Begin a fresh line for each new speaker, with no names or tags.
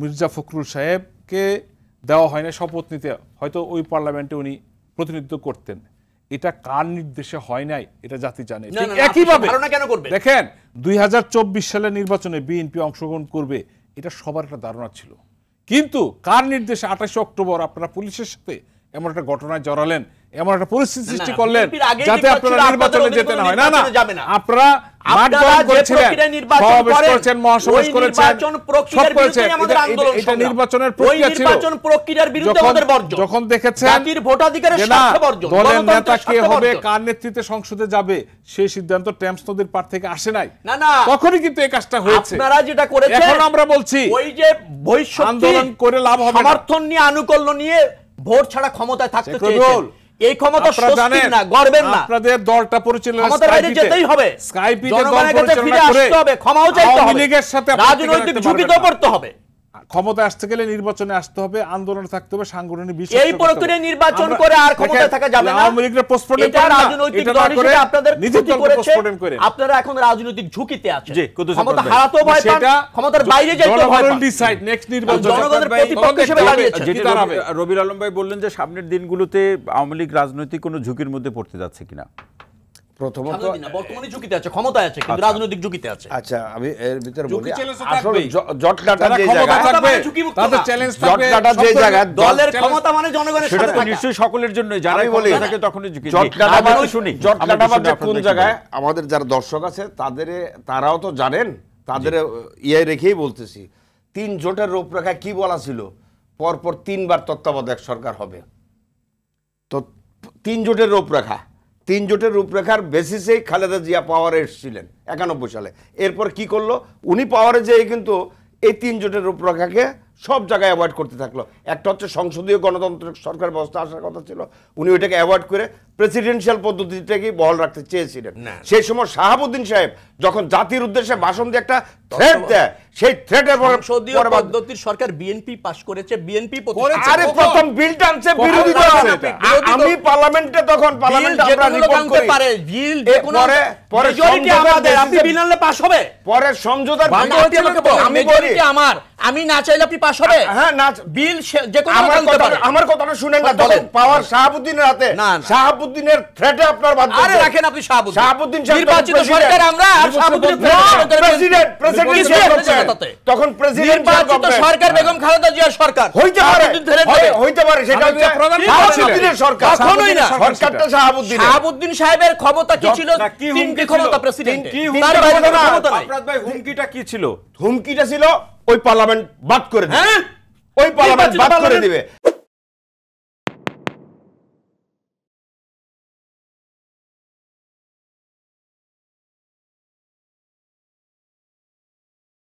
মির্জা ফখরুল সাহেবকে দেওয়া হয় না শপথ নিতে হয়তো ওই পার্লামেন্টে উনি প্রতিনিধিত্ব করতেন এটা কার নির্দেশে হয় নাই এটা জাতি জানে একইভাবে দেখেন দুই সালের নির্বাচনে বিএনপি অংশগ্রহণ করবে এটা সবার একটা ধারণা ছিল কিন্তু কার নির্দেশে আঠাশে অক্টোবর আপনারা পুলিশের সাথে এমন একটা ঘটনায় জড়ালেন এমন একটা পরিস্থিতি সৃষ্টি করলেন যাতে আপনারা নির্বাচনে যেতে না হয় না না আপনারা কার নেতৃত্বে সংসদে যাবে সেই সিদ্ধান্ত টেমস নদীর পার থেকে আসে নাই তখনই কিন্তু এই কাজটা হয়েছে আপনারা যেটা করেছেন এখন আমরা বলছি ওই যে
ভবিষ্যৎ আন্দোলন করে লাভ হবে সমর্থন নিয়ে আনুকল্য নিয়ে ভোট ছাড়া ক্ষমতায় থাকতে
এই ক্ষমতা স্বস্তির না গর্বের না আপনাদের দলটা পরিচালনা ক্ষমতার বাইরে যেতেই হবে স্কাইপিতে দল পরিচালনা করে ক্ষমাও চাইতে হবে রাজনৈতিক ঝুঁকি তো পড়তে হবে ক্ষমতা আসতে গেলে নির্বাচনে আসতে হবে আন্দোলন থাকতে হবে সাংগঠনিক বিষয় এই প্রক্রিয়া নির্বাচন করে আর ক্ষমতা থাকা যাবে না আওয়ামী লীগের পোস্টমর্টেম করে রাজনৈতিক দল হিসেবে আপনাদের নিজেদের করেছে আপনারা
এখন রাজনৈতিক ঝুঁকিতে আছেন ক্ষমতা হারাতো ভয় পান ক্ষমতার বাইরে যাইতে ভয় পান ডিসাইড নেক্সট নির্বাচন জনগণের প্রতিপক্ষ হিসেবে দাঁড়িয়েছে যেটা রবির আলম ভাই বললেন যে সামনের দিনগুলোতে আওয়ামী লীগ রাজনৈতিক কোনো ঝুঁকির মধ্যে পড়তে যাচ্ছে কিনা প্রথমত বর্তমানে ঝুঁকিতে আছে আছে কিন্তু আচ্ছা। রাজনৈতিক ঝুঁকিতে আছে আচ্ছা আমি এর ভিতরে বলি আসলে জট কাটা যে জায়গা যে জায়গা দলের ক্ষমতা মানে জনগণের নিশ্চয়ই সকলের জন্য থাকে তখন ঝুঁকি জট কাটা মানে শুনি জট কাটা মানে কোন জায়গায় আমাদের যারা দর্শক আছে তাদের তারাও তো জানেন তাদের ইয়ে রেখেই বলতেছি তিন জোটের রূপরেখা কি বলা ছিল পরপর তিনবার তত্ত্বাবধায়ক সরকার হবে তো তিন জোটের রূপরেখা তিন জোটের রূপরেখার বেসিসেই খালেদা জিয়া পাওয়ারে এসেছিলেন একানব্বই সালে এরপর কি করলো উনি পাওয়ারে যেয়ে কিন্তু এই তিন জোটের রূপরেখাকে সব জায়গায় অ্যাভয়েড করতে থাকলো একটা হচ্ছে সংসদীয় গণতন্ত্র সরকার ব্যবস্থা আসার কথা ছিল উনি ওইটাকে অ্যাভয়েড করে প্রেসিডেন্সিয়াল পদ্ধতিটাকেই বহাল রাখতে চেয়েছিলেন সেই সময় শাহাবুদ্দিন সাহেব যখন জাতির উদ্দেশ্যে ভাষণ দিয়ে একটা থ্রেট দেয় সেই থ্রেটে সংসদীয় পদ্ধতির সরকার বিএনপি পাস করেছে বিএনপি আরে প্রথম বিল টানছে বিরোধী দল আছে আমি পার্লামেন্টে তখন পার্লামেন্ট আমরা রিপোর্ট করি পারে বিল যে কোনো পরে মেজরিটি আমাদের আপনি বিল আনলে পাস হবে পরে সমঝোতার আমি বলি আমার আমি না চাইলে আপনি পাস হবে হ্যাঁ না বিল যে কোনো আমার কথা আমার কথাটা শুনেন না আচ্ছা, বলেন পাওয়ার শাহাবুদ্দিনের হাতে শাহাবুদ্দিনের থ্রেটে আপনার বাধ্য আরে রাখেন আপনি শাহাবুদ্দিন শাহাবুদ্দিন নির্বাচিত সরকার আমরা আর শাহাবুদ্দিন প্রেসিডেন্ট প্রেসিডেন্ট সাথে তখন প্রেসিডেন্ট নির্বাচিত সরকার বেগম হ্যাঁ। খালেদা জিয়ার সরকার হইতে পারে হইতে পারে সেটা হচ্ছে সরকার কখনোই না সরকারটা শাহাবুদ্দিন শাহাবুদ্দিন সাহেবের ক্ষমতা কি ছিল তিনটি ক্ষমতা প্রেসিডেন্ট তার বাইরে ক্ষমতা নাই ভাই হুমকিটা কি ছিল হুমকিটা ছিল ওই পার্লামেন্ট বাদ করে
হ্যাঁ ওই পার্লামেন্ট বাদ করে দিবে হ্যাঁ?